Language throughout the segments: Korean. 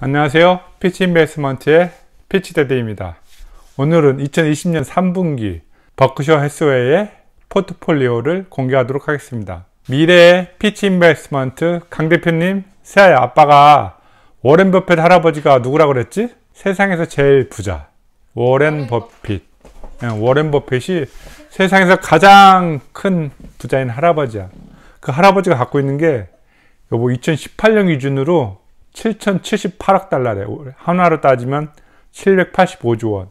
안녕하세요. 피치 인베스먼트의 피치데드입니다. 오늘은 2020년 3분기 버크셔 해스웨이의 포트폴리오를 공개하도록 하겠습니다. 미래의 피치 인베스먼트 강 대표님, 새아의 아빠가 워렌 버핏 할아버지가 누구라고 그랬지? 세상에서 제일 부자. 워렌 버핏. 예, 워렌 버핏이 세상에서 가장 큰 부자인 할아버지야. 그 할아버지가 갖고 있는 게 여보 2018년 기준으로 7,078억 달러래. 한화로 따지면 785조 원.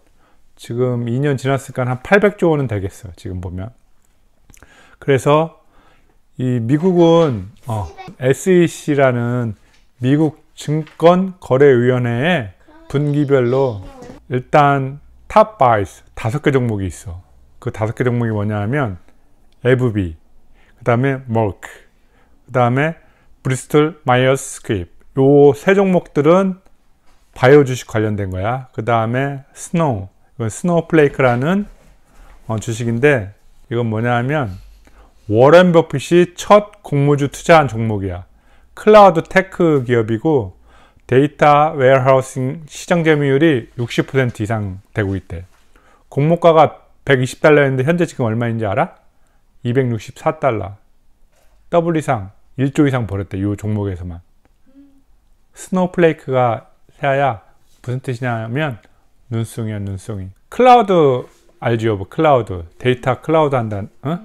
지금 2년 지났으니까 한 800조 원은 되겠어요. 지금 보면. 그래서 이 미국은 어, SEC라는 미국 증권거래위원회에 분기별로 일단 탑 바이스 다섯 개 종목이 있어. 그 다섯 개 종목이 뭐냐면 에브비, 그 다음에 멀크, 그 다음에 브리스톨 마이어스 스크립, 요세 종목들은 바이오 주식 관련된 거야. 그 다음에 스노우. 이건 스노우플레이크라는 어, 주식인데 이건 뭐냐 하면 워렌 버핏이 첫 공모주 투자한 종목이야. 클라우드 테크 기업이고 데이터 웨어하우싱 시장 점유율이 60% 이상 되고 있대. 공모가가 120달러였는데 현재 지금 얼마인지 알아? 264달러. 더블 이상, 1조 이상 벌었대. 이 종목에서만. 스노우플레이크가 새하야 무슨 뜻이냐면 눈송이야 눈송이 클라우드 알지 오브 클라우드 데이터 클라우드 한다 는 어?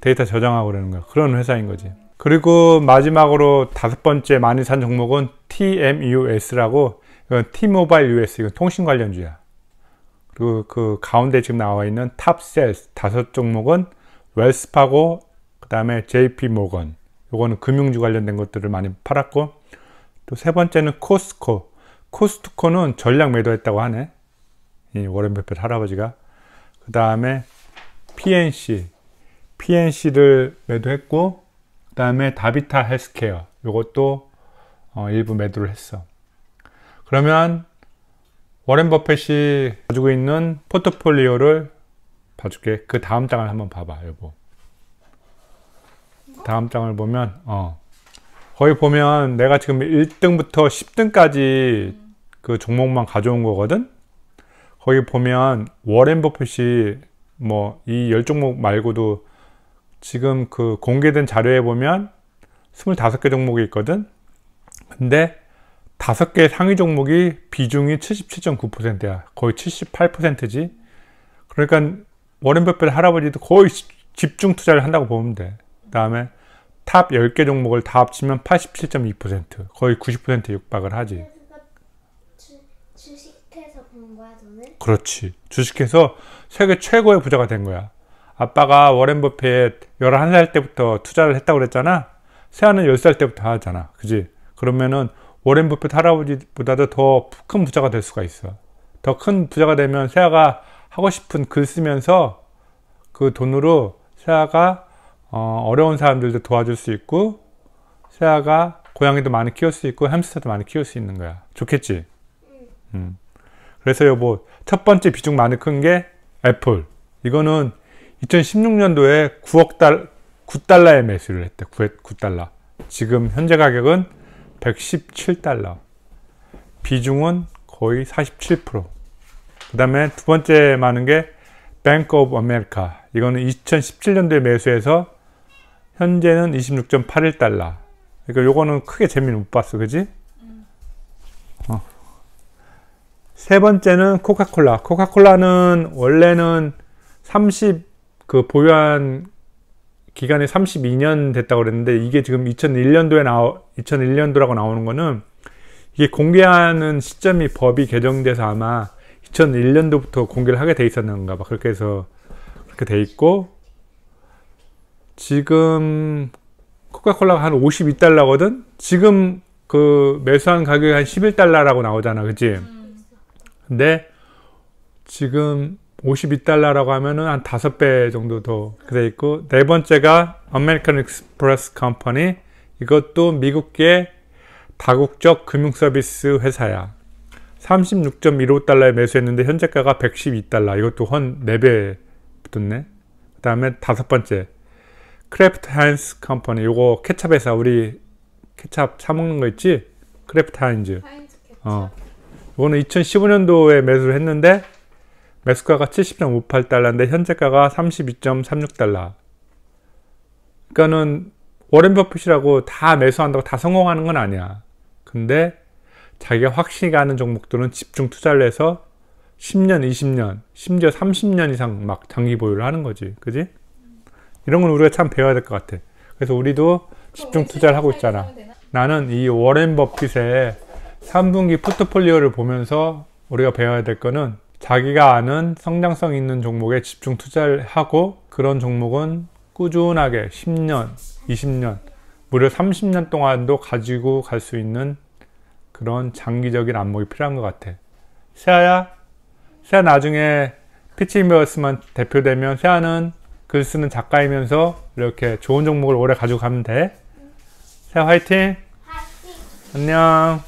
데이터 저장하고 그러는 거야 그런 회사인 거지 그리고 마지막으로 다섯 번째 많이 산 종목은 TMUS라고 이건 T-Mobile US 이건 통신 관련주야 그리고 그 가운데 지금 나와 있는 탑셀스 다섯 종목은 웰스파고 그 다음에 JP모건 요거는 금융주 관련된 것들을 많이 팔았고 또세 번째는 코스코. 코스트코는 전략 매도했다고 하네. 이 워렌 버펫 할아버지가. 그 다음에 PNC. PNC를 매도했고, 그 다음에 다비타 헬스케어. 이것도 어, 일부 매도를 했어. 그러면 워렌 버펫이 가지고 있는 포트폴리오를 봐줄게. 그 다음 장을 한번 봐봐, 여보. 다음 장을 보면, 어. 거의 보면 내가 지금 1등부터 10등까지 그 종목만 가져온 거거든. 거기 보면 워렌 버핏이 뭐이0 종목 말고도 지금 그 공개된 자료에 보면 25개 종목이 있거든. 근데 5개 상위 종목이 비중이 77.9%야. 거의 78%지. 그러니까 워렌 버핏 할아버지도 거의 집중 투자를 한다고 보면 돼. 그다음에 탑 10개 종목을 다 합치면 87.2% 거의 90% 육박을 하지. 주, 식해서본 거야, 돈을? 그렇지. 주식해서 세계 최고의 부자가 된 거야. 아빠가 워렌 버핏 11살 때부터 투자를 했다고 그랬잖아. 세아는 10살 때부터 하잖아. 그지? 그러면은 워렌 버핏 할아버지보다도 더 큰 부자가 될 수가 있어. 더 큰 부자가 되면 세아가 하고 싶은 글 쓰면서 그 돈으로 세아가 어, 려운 사람들도 도와줄 수 있고 세아가 고양이도 많이 키울 수 있고 햄스터도 많이 키울 수 있는 거야. 좋겠지? 음. 그래서 여보 첫 번째 비중 많이 큰 게 애플. 이거는 2016년도에 9억 달 9달러에 매수를 했대. 9, 달러 지금 현재 가격은 117달러. 비중은 거의 47%. 그 다음에 두 번째 많은 게 뱅크 n k of a m 이거는 2017년도에 매수해서 현재는 26.81달러 그러니까 요거는 크게 재미는 못 봤어 그지? 음. 어. 세 번째는 코카콜라 코카콜라는 원래는 30그 보유한 기간이 32년 됐다고 그랬는데 이게 지금 2001년도에 나오 2001년도라고 나오는 거는 이게 공개하는 시점이 법이 개정돼서 아마 2001년도부터 공개를 하게 돼 있었는가 봐. 그렇게 해서 그렇게 돼 있고 지금 코카콜라가 한 52달러거든? 지금 그 매수한 가격이 한 11달러라고 나오잖아. 그지? 음. 근데 지금 52달러라고 하면은 한 5배 정도 더 그래 있고 네 번째가 아메리칸 익스프레스 컴퍼니 이것도 미국계 다국적 금융 서비스 회사야. 36.15달러에 매수했는데 현재가가 112달러. 이것도 헌 4배 붙었네. 그다음에 다섯 번째 크래프트 하인스 컴퍼니 요거 케찹 회사 우리 케찹 사 먹는 거 있지? 크래프트 하인즈. 하 어. 이거는 2015년도에 매수를 했는데 매수가가 70.58달러인데 현재가가 32.36달러. 그러니까는 워렌 버핏이라고 다 매수한다고 다 성공하는 건 아니야. 근데 자기가 확신이 가는 종목들은 집중 투자를 해서 10년, 20년, 심지어 30년 이상 막 장기 보유를 하는 거지. 그지? 이런 건 우리가 참 배워야 될 것 같아. 그래서 우리도 집중 어, 투자를 하고 어, 있잖아. 어, 나는 이 워렌 버핏의 3분기 포트폴리오를 보면서 우리가 배워야 될 거는 자기가 아는 성장성 있는 종목에 집중 투자를 하고 그런 종목은 꾸준하게 10년, 20년, 무려 30년 동안도 가지고 갈 수 있는 그런 장기적인 안목이 필요한 것 같아. 세아야, 세아 나중에 피치 인베어스만 대표되면 세아는 글 쓰는 작가이면서 이렇게 좋은 종목을 오래 가지고 가면 돼. 세 화이팅! 화이팅! 안녕!